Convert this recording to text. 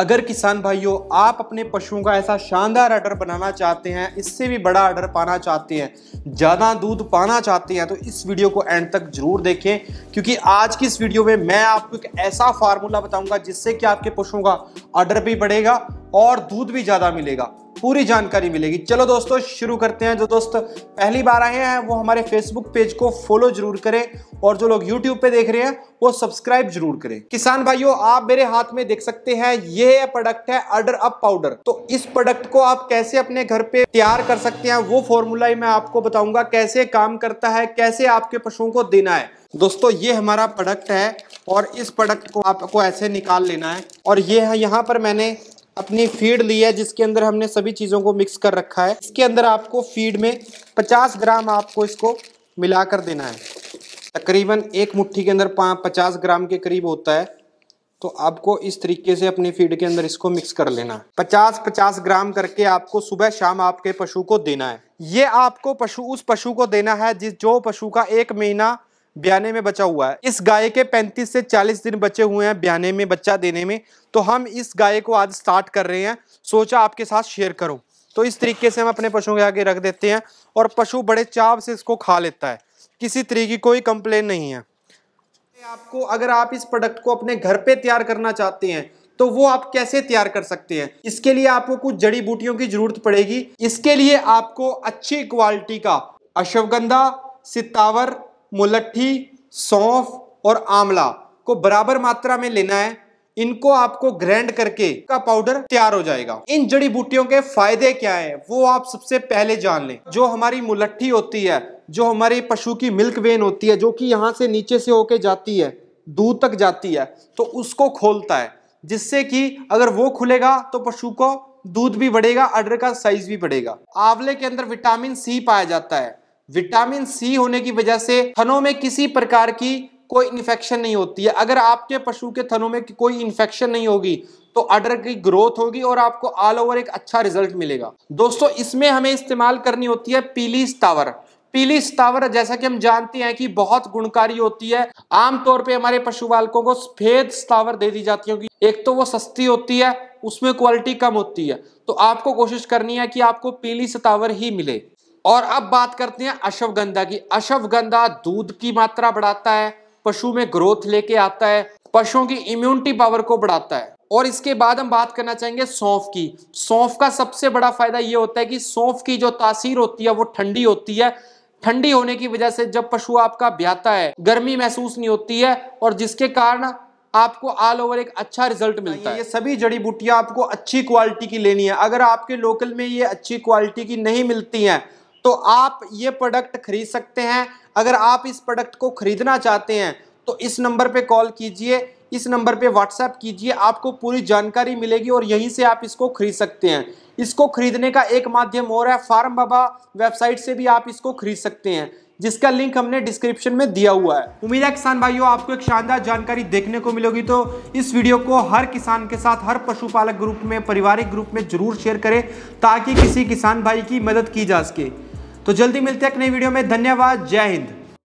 अगर किसान भाइयों आप अपने पशुओं का ऐसा शानदार आर्डर बनाना चाहते हैं इससे भी बड़ा आर्डर पाना चाहते हैं ज़्यादा दूध पाना चाहते हैं तो इस वीडियो को एंड तक जरूर देखें क्योंकि आज की इस वीडियो में मैं आपको एक ऐसा फार्मूला बताऊंगा जिससे कि आपके पशुओं का आर्डर भी बढ़ेगा और दूध भी ज़्यादा मिलेगा पूरी जानकारी मिलेगी चलो दोस्तों शुरू करते हैं जो दोस्त पहली बार आए हैं वो हमारे फेसबुक पेज को फॉलो जरूर करें और जो लोग यूट्यूब पे देख रहे हैं वो सब्सक्राइब जरूर करें किसान भाइयों आप मेरे हाथ में देख सकते हैं ये प्रोडक्ट है अर्डर अप पाउडर तो इस प्रोडक्ट को आप कैसे अपने घर पे तैयार कर सकते हैं वो फॉर्मूला ही मैं आपको बताऊंगा कैसे काम करता है कैसे आपके पशुओं को देना है दोस्तों ये हमारा प्रोडक्ट है और इस प्रोडक्ट को आपको ऐसे निकाल लेना है और ये है यहाँ पर मैंने अपनी फीड ली है जिसके अंदर हमने सभी चीज़ों को मिक्स कर रखा है इसके अंदर आपको फीड में 50 ग्राम आपको इसको मिला कर देना है तकरीबन एक मुट्ठी के अंदर पचास ग्राम के करीब होता है तो आपको इस तरीके से अपनी फीड के अंदर इसको मिक्स कर लेना है पचास पचास ग्राम करके आपको सुबह शाम आपके पशु को देना है ये आपको पशु उस पशु को देना है जिस जो पशु का एक महीना ब्याने में बचा हुआ है इस गाय के 35 से 40 दिन बचे हुए हैं ब्याने में बच्चा देने में तो हम इस गाय को आज स्टार्ट कर रहे हैं सोचा आपके साथ शेयर करो तो इस तरीके से हम अपने पशुओं के आगे रख देते हैं और पशु बड़े चाव से इसको खा लेता है किसी तरीके की कोई कंप्लेन नहीं है आपको अगर आप इस प्रोडक्ट को अपने घर पे तैयार करना चाहते हैं तो वो आप कैसे तैयार कर सकते हैं इसके लिए आपको कुछ जड़ी बूटियों की जरूरत पड़ेगी इसके लिए आपको अच्छी क्वालिटी का अश्वगंधा सितावर मुलट्ठी सौंफ और आंवला को बराबर मात्रा में लेना है इनको आपको ग्रैंड करके का पाउडर तैयार हो जाएगा इन जड़ी बूटियों के फायदे क्या हैं वो आप सबसे पहले जान लें जो हमारी मुलट्ठी होती है जो हमारे पशु की मिल्क वेन होती है जो कि यहाँ से नीचे से होके जाती है दूध तक जाती है तो उसको खोलता है जिससे कि अगर वो खुलेगा तो पशु को दूध भी बढ़ेगा अडर का साइज भी बढ़ेगा आंवले के अंदर विटामिन सी पाया जाता है विटामिन सी होने की वजह से थनों में किसी प्रकार की कोई इन्फेक्शन नहीं होती है अगर आपके पशु के थनों में कोई इन्फेक्शन नहीं होगी तो अडर की ग्रोथ होगी और आपको ऑल ओवर एक अच्छा रिजल्ट मिलेगा दोस्तों इसमें हमें इस्तेमाल करनी होती है पीली स्टावर पीली स्टावर जैसा कि हम जानते हैं कि बहुत गुणकारी होती है आमतौर पर हमारे पशु बालकों को सफेद स्टावर दे दी जाती होगी एक तो वो सस्ती होती है उसमें क्वालिटी कम होती है तो आपको कोशिश करनी है कि आपको पीली सतावर ही मिले और अब बात करते हैं अश्वगंधा की अश्वगंधा दूध की मात्रा बढ़ाता है पशु में ग्रोथ लेके आता है पशुओं की इम्यूनिटी पावर को बढ़ाता है और इसके बाद हम बात करना चाहेंगे सौंफ की सौंफ का सबसे बड़ा फायदा यह होता है कि सौंफ की जो तासीर होती है वो ठंडी होती है ठंडी होने की वजह से जब पशु आपका ब्याता है गर्मी महसूस नहीं होती है और जिसके कारण आपको ऑल ओवर एक अच्छा रिजल्ट मिलता है ये सभी जड़ी बूटियां आपको अच्छी क्वालिटी की लेनी है अगर आपके लोकल में ये अच्छी क्वालिटी की नहीं मिलती हैं तो आप ये प्रोडक्ट खरीद सकते हैं अगर आप इस प्रोडक्ट को खरीदना चाहते हैं तो इस नंबर पे कॉल कीजिए इस नंबर पे व्हाट्सएप कीजिए आपको पूरी जानकारी मिलेगी और यहीं से आप इसको खरीद सकते हैं इसको खरीदने का एक माध्यम और है फार्म बाबा वेबसाइट से भी आप इसको खरीद सकते हैं जिसका लिंक हमने डिस्क्रिप्शन में दिया हुआ है उम्मीद है किसान भाइयों आपको एक शानदार जानकारी देखने को मिलेगी तो इस वीडियो को हर किसान के साथ हर पशुपालक ग्रुप में पारिवारिक ग्रुप में जरूर शेयर करें ताकि किसी किसान भाई की मदद की जा सके तो जल्दी मिलते हैं एक नई वीडियो में धन्यवाद जय हिंद